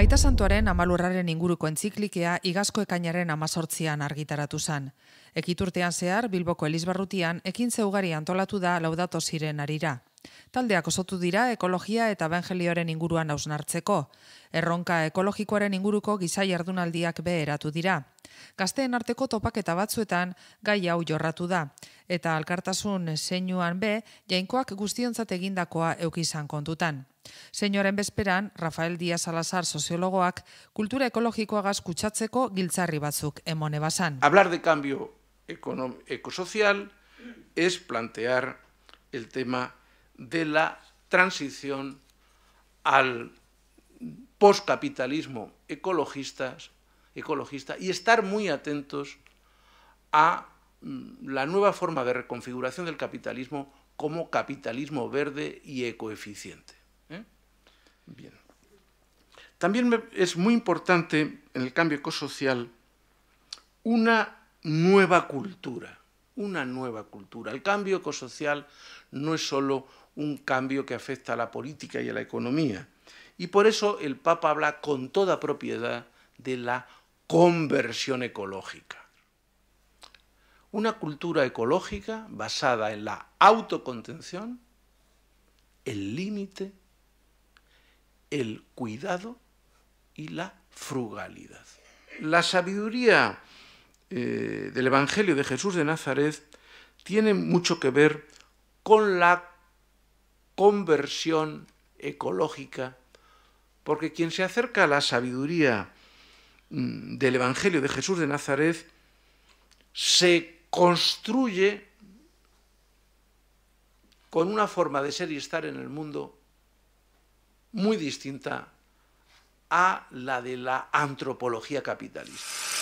Aita Santuaren amalurraren inguruko entziklikea igazko ekainaren amazortzian argitaratu zan. Ekiturtean zehar, Bilboko Elizbarrutian, ekin zeugari antolatu da laudato ziren arira, Taldeak osotu dira ekologia eta evangelioaren inguruan hausnartzeko. Erronka ekologikoaren inguruko gizai ardunaldiak beheratu dira. Gazteen arteko topaketa batzuetan gai hau jorratu da. Eta alkartasun seinuan be, jainkoak guztionzat egindakoa eukizan kontutan. Senyoren bezperan, Rafael Díaz Salazar soziologoak kultura ekologikoa kutsatzeko giltzarri batzuk emone basan. Hablar de cambio ekosozial es plantear el tema de la transición al poscapitalismo ecologistas, ecologista y estar muy atentos a mm, la nueva forma de reconfiguración del capitalismo como capitalismo verde y ecoeficiente. ¿eh? También es muy importante en el cambio ecosocial una nueva cultura, una nueva cultura. El cambio ecosocial no es solo un cambio que afecta a la política y a la economía. Y por eso el Papa habla con toda propiedad de la conversión ecológica. Una cultura ecológica basada en la autocontención, el límite, el cuidado y la frugalidad. La sabiduría eh, del Evangelio de Jesús de Nazaret tiene mucho que ver con la conversión ecológica, porque quien se acerca a la sabiduría mm, del Evangelio de Jesús de Nazaret se construye con una forma de ser y estar en el mundo muy distinta a la de la antropología capitalista.